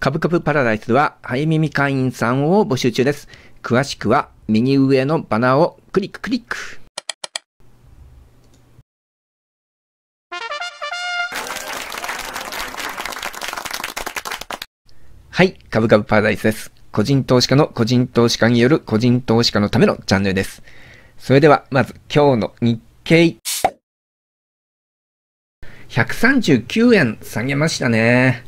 株ブパラダイスは、ミ耳会員さんを募集中です。詳しくは、右上のバナーをクリッククリック。はい、株ブパラダイスです。個人投資家の個人投資家による個人投資家のためのチャンネルです。それでは、まず今日の日経。139円下げましたね。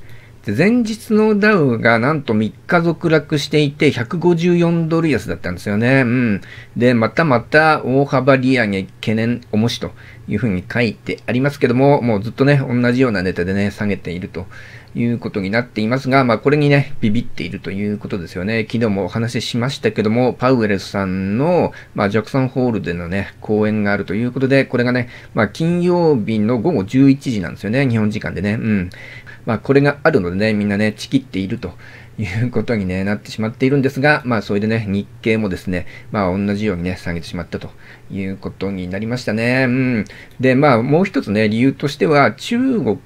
前日のダウがなんと3日続落していて154ドル安だったんですよね。うん。で、またまた大幅利上げ懸念重しというふうに書いてありますけども、もうずっとね、同じようなネタでね、下げているということになっていますが、まあこれにね、ビビっているということですよね。昨日もお話ししましたけども、パウエルさんの、まあ、ジャクソンホールでのね、講演があるということで、これがね、まあ金曜日の午後11時なんですよね、日本時間でね。うん。まあ、これがあるのでね、みんなね、ちきっていると。いうことに、ね、なってしまっているんですが、まあ、それでね、日経もですね、まあ、同じようにね、下げてしまったということになりましたね。うん。で、まあ、もう一つね、理由としては、中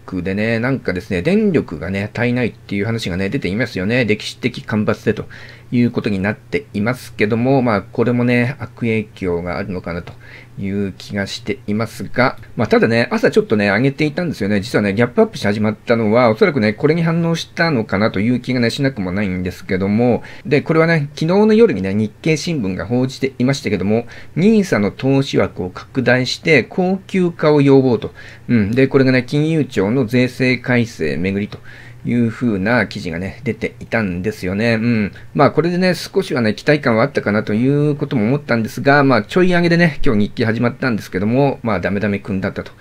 国でね、なんかですね、電力がね、足りないっていう話がね、出ていますよね。歴史的干ばつでということになっていますけども、まあ、これもね、悪影響があるのかなという気がしていますが、まあ、ただね、朝ちょっとね、上げていたんですよね。実はね、ギャップアップし始まったのは、おそらくね、これに反応したのかなという気がね、しなくもないんですけども、で、これはね、昨日の夜にね、日経新聞が報じていましたけども、NISA の投資枠を拡大して、高級化を要望と。うん。で、これがね、金融庁の税制改正巡りという風な記事がね、出ていたんですよね。うん。まあ、これでね、少しはね、期待感はあったかなということも思ったんですが、まあ、ちょい上げでね、今日日記始まったんですけども、まあ、ダメダメくんだったと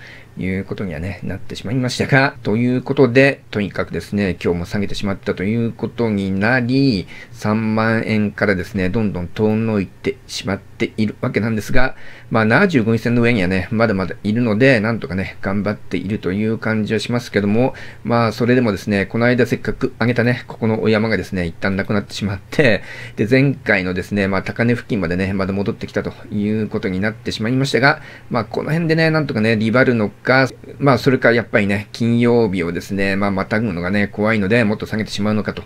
いうことにはね、なってしまいましたが、ということで、とにかくですね、今日も下げてしまったということになり、3万円からですね、どんどん遠のいてしまっているわけなんですが、まあ75日線の上にはね、まだまだいるので、なんとかね、頑張っているという感じはしますけども、まあそれでもですね、この間せっかく上げたね、ここのお山がですね、一旦なくなってしまって、で、前回のですね、まあ高値付近までね、まだ戻ってきたということになってしまいましたが、まあこの辺でね、なんとかね、リバルのか、まあ、それからやっぱりね、金曜日をですね、まあ、またぐのがね、怖いので、もっと下げてしまうのかと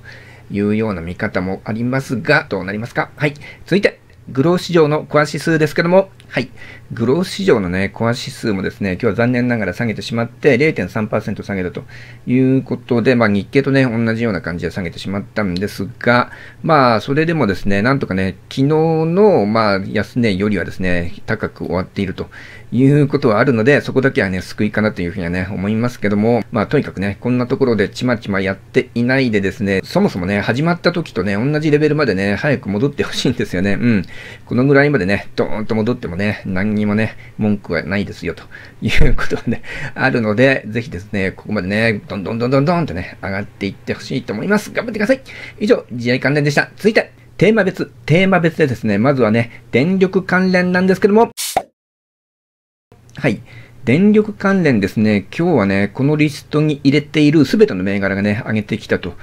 いうような見方もありますが、どうなりますかはい。続いて、グロー市場のコア指数ですけども、はい。グロース市場のね、コア指数もですね、今日は残念ながら下げてしまって、0.3%下げたということで、まあ、日経とね、同じような感じで下げてしまったんですが、まあ、それでもですね、なんとかね、昨日の、まあ、安値よりはですね、高く終わっているということはあるので、そこだけはね、救いかなというふうにはね、思いますけども、まあ、とにかくね、こんなところでちまちまやっていないでですね、そもそもね、始まった時とね、同じレベルまでね、早く戻ってほしいんですよね。うん。このぐらいまでね、ドーンと戻ってもね、何にもね、文句はないですよ、ということがね、あるので、ぜひですね、ここまでね、どんどんどんどんどんとね、上がっていってほしいと思います。頑張ってください。以上、自愛関連でした。続いて、テーマ別、テーマ別でですね、まずはね、電力関連なんですけども、はい。電力関連ですね、今日はね、このリストに入れているすべての銘柄がね、上げてきたと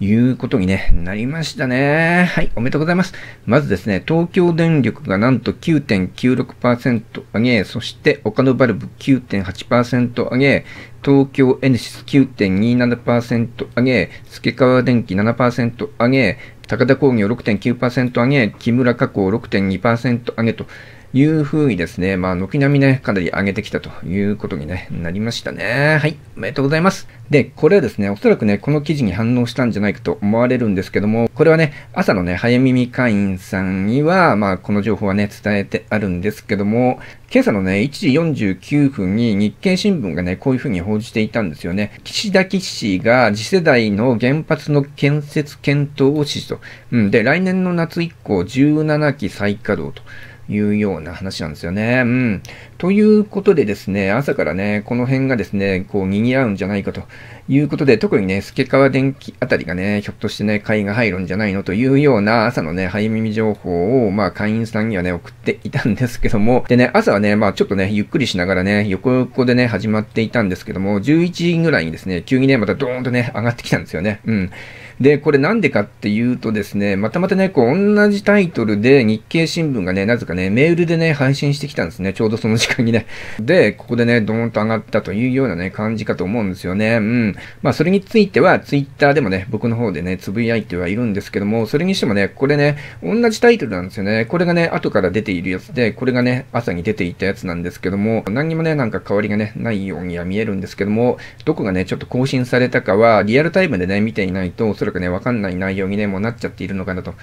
いうことに、ね、なりましたね。はい、おめでとうございます。まずですね、東京電力がなんと9.96%上げ、そして岡野バルブ9.8%上げ、東京エネシス9.27%上げ、助川電機7%上げ、高田工業6.9%上げ、木村加工6.2%上げと、いうふうにですね、まあ、軒並みね、かなり上げてきたということに、ね、なりましたね。はい。おめでとうございます。で、これはですね、おそらくね、この記事に反応したんじゃないかと思われるんですけども、これはね、朝のね、早耳会員さんには、まあ、この情報はね、伝えてあるんですけども、今朝のね、1時49分に日経新聞がね、こういうふうに報じていたんですよね。岸田岸氏が次世代の原発の建設検討を指示と。うん、で、来年の夏以降、17期再稼働と。いうような話なんですよね。うん。ということでですね、朝からね、この辺がですね、こう賑わうんじゃないかということで、特にね、助川電機あたりがね、ひょっとしてね、買いが入るんじゃないのというような朝のね、早耳情報を、まあ、会員さんにはね、送っていたんですけども、でね、朝はね、まあ、ちょっとね、ゆっくりしながらね、横横でね、始まっていたんですけども、11時ぐらいにですね、急にね、またドーンとね、上がってきたんですよね。うん。で、これなんでかっていうとですね、またまたね、こう同じタイトルで日経新聞がね、なぜかね、メールでね、配信してきたんですね。ちょうどその時間にね。で、ここでね、ドーンと上がったというようなね、感じかと思うんですよね。うん。まあ、それについては、ツイッターでもね、僕の方でね、つぶやいてはいるんですけども、それにしてもね、これね、同じタイトルなんですよね。これがね、後から出ているやつで、これがね、朝に出ていたやつなんですけども、何にもね、なんか変わりがね、ないようには見えるんですけども、どこがね、ちょっと更新されたかは、リアルタイムでね、見ていないと、そらくね、わかんない内容にね、もうなっちゃっているのかなと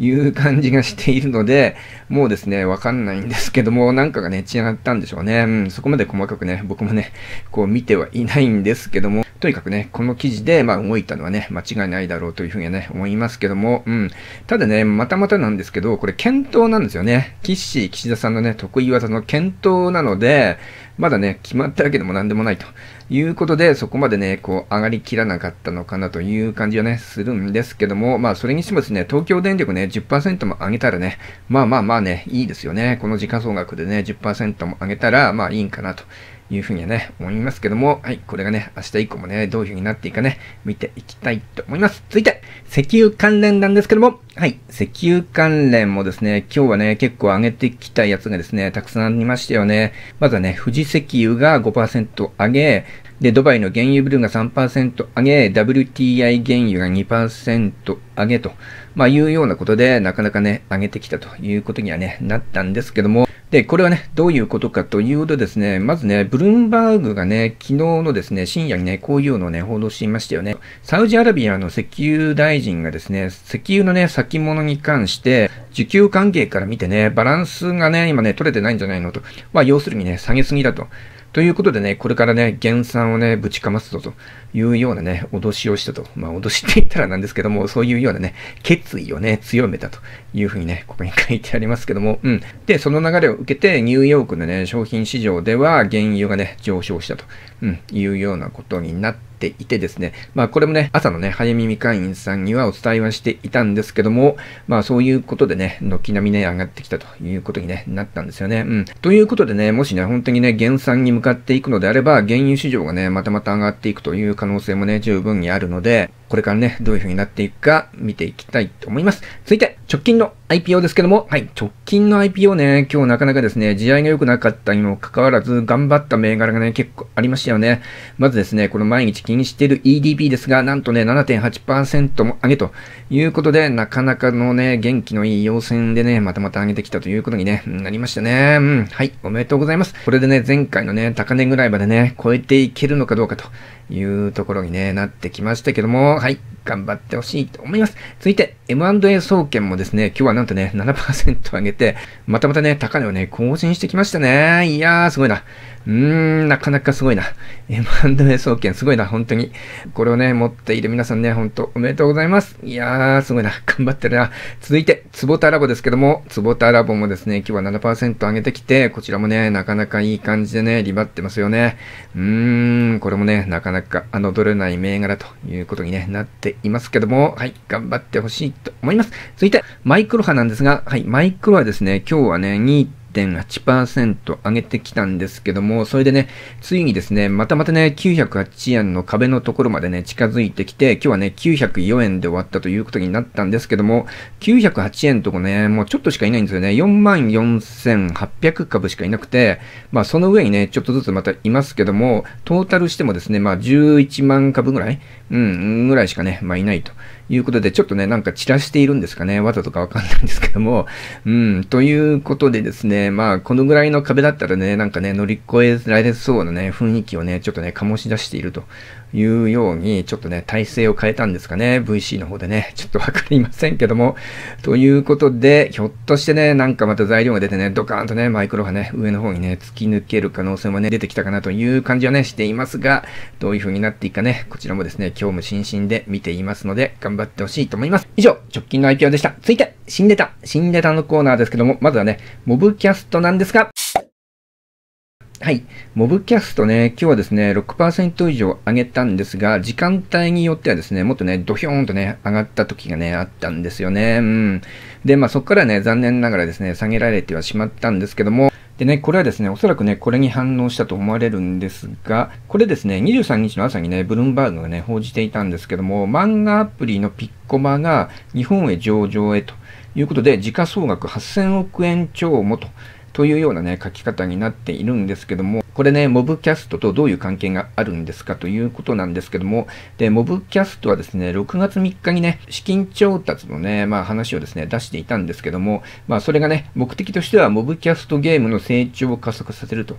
いう感じがしているので、もうですね、わかんないんですけども、なんかがね、違ったんでしょうね。うん、そこまで細かくね、僕もね、こう見てはいないんですけども、とにかくね、この記事で、まあ、動いたのはね、間違いないだろうというふうにね、思いますけども、うん。ただね、またまたなんですけど、これ、検討なんですよね。岸、岸田さんのね、得意技の検討なので、まだね、決まったわけでも何でもないということで、そこまでね、こう、上がりきらなかったのかなという感じはね、するんですけども、まあ、それにしてもですね、東京電力ね、10%も上げたらね、まあまあまあね、いいですよね。この時価総額でね、10%も上げたら、まあいいんかなと。いうふうにはね、思いますけども、はい、これがね、明日以降もね、どういうふうになっていくかね、見ていきたいと思います。続いて、石油関連なんですけども、はい、石油関連もですね、今日はね、結構上げてきたやつがですね、たくさんありましたよね。まずはね、富士石油が5%上げ、で、ドバイの原油ブルーが3%上げ、WTI 原油が2%上げと、まあ、いうようなことで、なかなかね、上げてきたということにはね、なったんですけども、で、これはね、どういうことかというとですね、まずね、ブルームバーグがね、昨日のですね、深夜にね、こういうのをね、報道しましたよね。サウジアラビアの石油大臣がですね、石油のね、先物に関して、需給関係から見てね、バランスがね、今ね、取れてないんじゃないのと、まあ、要するにね、下げすぎだと。ということでね、これからね、減産をね、ぶちかますぞというようなね、脅しをしたと。まあ、脅しって言ったらなんですけども、そういうようなね、決意をね、強めたというふうにね、ここに書いてありますけども、うん。で、その流れを受けて、ニューヨークのね、商品市場では原油がね、上昇したと、うん、いうようなことになって、ていてですね、まあこれもね、朝のね、早耳会員さんにはお伝えはしていたんですけども、まあそういうことでね、軒並みね、上がってきたということに、ね、なったんですよね。うん。ということでね、もしね、本当にね、減産に向かっていくのであれば、原油市場がね、またまた上がっていくという可能性もね、十分にあるので、これからね、どういう風になっていくか見ていきたいと思います。続いて、直近の IPO ですけども、はい、直近の IPO ね、今日なかなかですね、地合いが良くなかったにもかかわらず、頑張った銘柄がね、結構ありましたよね。まずですね、この毎日気にしている EDP ですが、なんとね、7.8%も上げということで、なかなかのね、元気のいい要線でね、またまた上げてきたということに、ね、なりましたね。うん、はい、おめでとうございます。これでね、前回のね、高値ぐらいまでね、超えていけるのかどうかというところにね、なってきましたけども、はい、頑張ってほしいと思います。続いて、M&A 総研もですね、今日はなんとね、7%上げて、またまたね、高値をね、更新してきましたね。いやー、すごいな。うーん、なかなかすごいな。M&A 総研すごいな、本当に。これをね、持っている皆さんね、本当おめでとうございます。いやー、すごいな。頑張ってるな。続いて、坪田ラボですけども、坪田ラボもですね、今日は7%上げてきて、こちらもね、なかなかいい感じでね、リバってますよね。うーん、これもね、なかなか侮れない銘柄ということに、ね、なっていますけども、はい、頑張ってほしいと思います。続いて、マイクロ波なんですが、はい、マイクロはですね、今日はね、2 1.8%上げてきたんですけども、それでね、ついにですね、またまたね、908円の壁のところまでね、近づいてきて、今日はね、904円で終わったということになったんですけども、908円とこね、もうちょっとしかいないんですよね。44,800株しかいなくて、まあその上にね、ちょっとずつまたいますけども、トータルしてもですね、まあ11万株ぐらい、うん、ぐらいしかね、まあいないと。いうことで、ちょっとね、なんか散らしているんですかね。わざとかわかんないんですけども。うん、ということでですね、まあ、このぐらいの壁だったらね、なんかね、乗り越えられそうなね、雰囲気をね、ちょっとね、醸し出しているというように、ちょっとね、体制を変えたんですかね。VC の方でね、ちょっとわかりませんけども。ということで、ひょっとしてね、なんかまた材料が出てね、ドカーンとね、マイクロがね、上の方にね、突き抜ける可能性もね、出てきたかなという感じはね、していますが、どういう風になっていくかね、こちらもですね、興味津々で見ていますので、頑張ってほしいと思います。以上、直近の IPO でした。続いて、新ネタ、新ネタのコーナーですけども、まずはね、モブキャストなんですが、はい。モブキャストね、今日はですね、6%以上上げたんですが、時間帯によってはですね、もっとね、ドヒョーンとね、上がった時がね、あったんですよね。うん。で、まあそこからね、残念ながらですね、下げられてはしまったんですけども、でね、これはですね、おそらくね、これに反応したと思われるんですが、これですね、23日の朝にね、ブルームバーグがね、報じていたんですけども、漫画アプリのピッコマが日本へ上場へということで、時価総額8000億円超もと。というようなね、書き方になっているんですけども、これね、モブキャストとどういう関係があるんですかということなんですけども、で、モブキャストはですね、6月3日にね、資金調達のね、まあ話をですね、出していたんですけども、まあそれがね、目的としてはモブキャストゲームの成長を加速させると。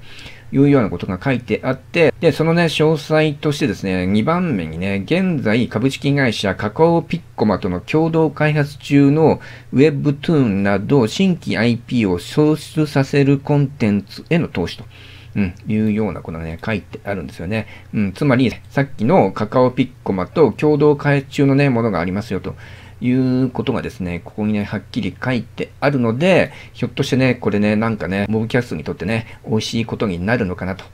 いうようなことが書いてあって、で、そのね、詳細としてですね、2番目にね、現在株式会社カカオピッコマとの共同開発中の Webtoon など新規 IP を創出させるコンテンツへの投資と。うん、いうようなことがね、書いてあるんですよね。うん、つまり、さっきのカカオピッコマと共同開発中のね、ものがありますよと。いうことがですね、ここにね、はっきり書いてあるので、ひょっとしてね、これね、なんかね、モブキャストにとってね、美味しいことになるのかなと。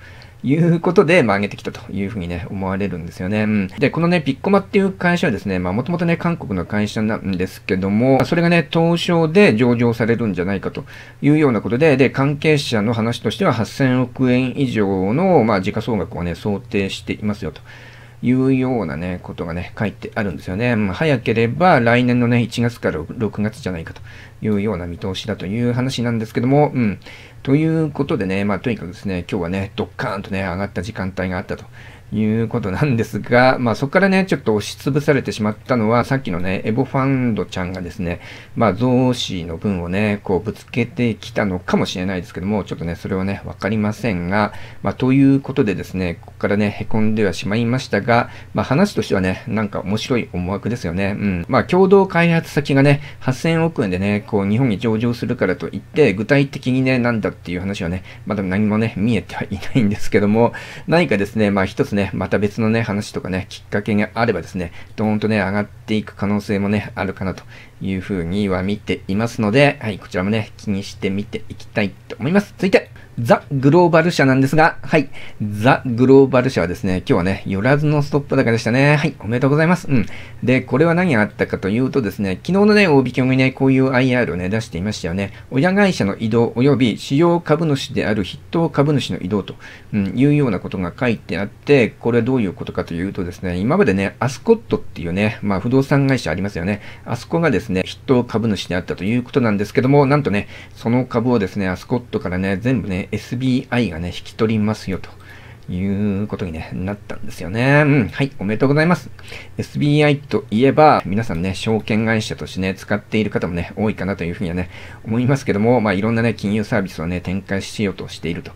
いうことで、まあ、上げてきたというふうにね、思われるんですよね。うん、で、このね、ピッコマっていう会社はですね、まあ、もともとね、韓国の会社なんですけども、それがね、東証で上場されるんじゃないかというようなことで、で、関係者の話としては8000億円以上の、まあ、時価総額をね、想定していますよと。いうようなね、ことがね、書いてあるんですよね。まあ、早ければ来年のね、1月から6月じゃないかというような見通しだという話なんですけども、うん。ということでね、まあ、とにかくですね、今日はね、ドッカーンとね、上がった時間帯があったということなんですが、まあ、そこからね、ちょっと押しつぶされてしまったのは、さっきのね、エボファンドちゃんがですね、まあ、増資の分をね、こう、ぶつけてきたのかもしれないですけども、ちょっとね、それはね、わかりませんが、まあ、ということでですね、ここからね、凹んではしまいましたが、まあ、話としてはね、なんか面白い思惑ですよね。うん。まあ、共同開発先がね、8000億円でね、こう、日本に上場するからといって、具体的にね、なんだっていう話はね、まだ何もね、見えてはいないんですけども、何かですね、まあ、一つね、ね、また別のね、話とかね、きっかけがあればですね、どーんとね、上がっていく可能性もね、あるかなというふうには見ていますので、はい、こちらもね、気にして見ていきたいと思います。続いてザ・グローバル社なんですが、はい。ザ・グローバル社はですね、今日はね、寄らずのストップ高でしたね。はい。おめでとうございます。うん。で、これは何があったかというとですね、昨日のね、大引きにね、こういう IR をね、出していましたよね。親会社の移動及び主要株主である筆頭株主の移動と、うん、いうようなことが書いてあって、これはどういうことかというとですね、今までね、アスコットっていうね、まあ不動産会社ありますよね。あそこがですね、筆頭株主であったということなんですけども、なんとね、その株をですね、アスコットからね、全部ね、えー、SBI がね、引き取りますよと。いうことに、ね、なったんですよね。うん。はい。おめでとうございます。SBI といえば、皆さんね、証券会社としてね、使っている方もね、多いかなというふうにはね、思いますけども、まあ、いろんなね、金融サービスをね、展開しようとしていると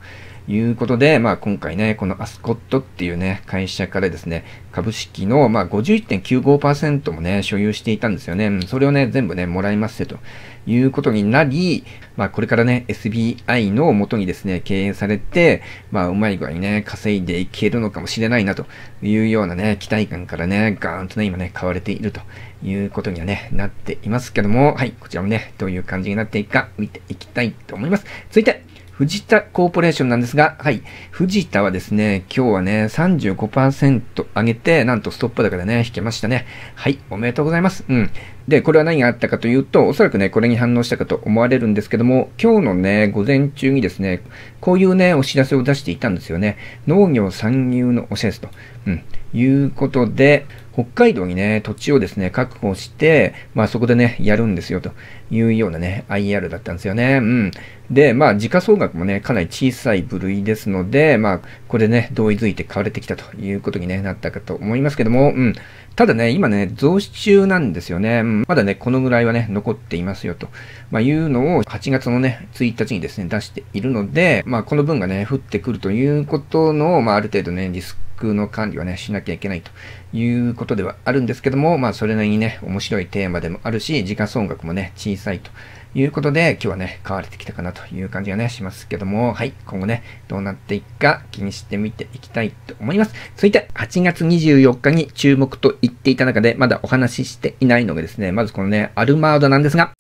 いうことで、まあ、今回ね、このアスコットっていうね、会社からですね、株式の、まあ、51.95%もね、所有していたんですよね。それをね、全部ね、もらいますよということになり、まあ、これからね、SBI のもとにですね、経営されて、まあ、うまい具合にね、稼いでいけるのかもしれないなというようなね、期待感からね、ガーンとね、今ね、買われているということにはね、なっていますけども、はい、こちらもね、どういう感じになっていくか見ていきたいと思います。続いて、藤田コーポレーションなんですが、はい。藤田はですね、今日はね、35%上げて、なんとストップ高でね、引けましたね。はい。おめでとうございます。うん。で、これは何があったかというと、おそらくね、これに反応したかと思われるんですけども、今日のね、午前中にですね、こういうね、お知らせを出していたんですよね。農業参入のお知らせと。うん。いうことで、北海道にね、土地をですね、確保して、まあそこでね、やるんですよというようなね、IR だったんですよね。うん。で、まあ時価総額もね、かなり小さい部類ですので、まあこれね、同意づいて買われてきたということに、ね、なったかと思いますけども、うん。ただね、今ね、増資中なんですよね。うん、まだね、このぐらいはね、残っていますよと、まあ、いうのを8月のね、1日にですね、出しているので、まあこの分がね、降ってくるということの、まあある程度ね、リスクの管理はね、しなけきゃいけないということではあるんですけども、まあそれなりにね、面白いテーマでもあるし、時価総額もね、小さいということで、今日はね、買われてきたかなという感じがね、しますけども、はい、今後ね、どうなっていくか気にしてみていきたいと思います。続いて、8月24日に注目と言っていた中で、まだお話ししていないのがですね、まずこのね、アルマードなんですが、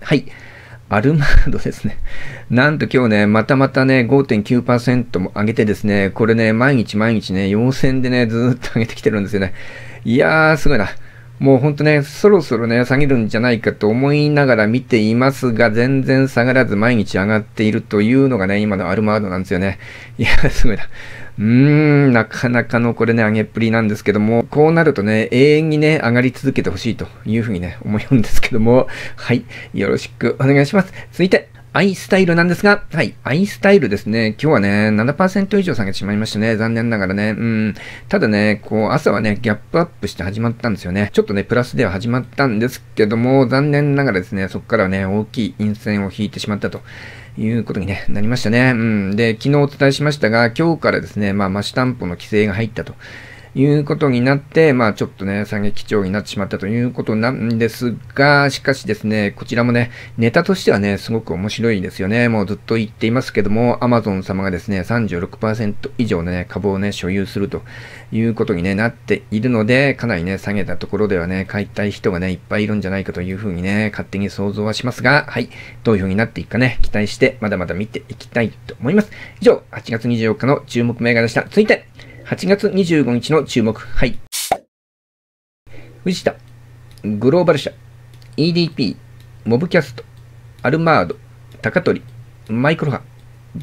はい。アルマードですね。なんと今日ね、またまたね、5.9%も上げてですね、これね、毎日毎日ね、陽線でね、ずっと上げてきてるんですよね。いやー、すごいな。もうほんとね、そろそろね、下げるんじゃないかと思いながら見ていますが、全然下がらず毎日上がっているというのがね、今のアルマードなんですよね。いや、すごいな。うーん、なかなかのこれね、上げっぷりなんですけども、こうなるとね、永遠にね、上がり続けてほしいというふうにね、思うんですけども、はい、よろしくお願いします。続いて、アイスタイルなんですが、はい、アイスタイルですね。今日はね、7%以上下げてしまいましたね。残念ながらね。うん。ただね、こう、朝はね、ギャップアップして始まったんですよね。ちょっとね、プラスでは始まったんですけども、残念ながらですね、そこからはね、大きい陰線を引いてしまったと。いうことに、ね、なりましたね。うん。で、昨日お伝えしましたが、今日からですね、まあ、マシ担保の規制が入ったと。いうことになって、まあちょっとね、惨劇調になってしまったということなんですが、しかしですね、こちらもね、ネタとしてはね、すごく面白いですよね。もうずっと言っていますけども、アマゾン様がですね、36%以上のね、株をね、所有するということに、ね、なっているので、かなりね、下げたところではね、買いたい人がね、いっぱいいるんじゃないかというふうにね、勝手に想像はしますが、はい、どういうふうになっていくかね、期待して、まだまだ見ていきたいと思います。以上、8月24日の注目銘柄でした。続いて、8月25日の注目。はい。藤田、グローバル社、EDP、モブキャスト、アルマード、高取、マイクロハ、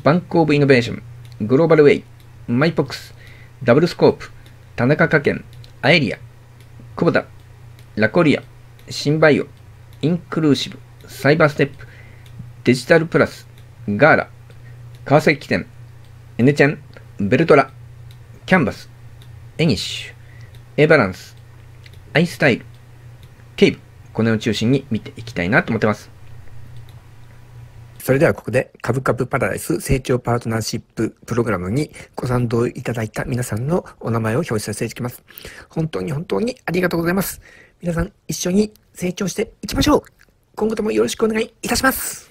バンクオブイノベーション、グローバルウェイ、マイポックス、ダブルスコープ、田中家研、アエリア、コボタ、ラコリア、シンバイオ、インクルーシブ、サイバーステップ、デジタルプラス、ガーラ、川崎汽船、エネチェン、ベルトラ、キャンバス、エニッシュ、A バランス、アイスタイル、ケイブ、この辺を中心に見ていきたいなと思ってます。それではここで株株パラダイス成長パートナーシッププログラムにご賛同いただいた皆さんのお名前を表示させていきます。本当に本当にありがとうございます。皆さん一緒に成長していきましょう今後ともよろしくお願いいたします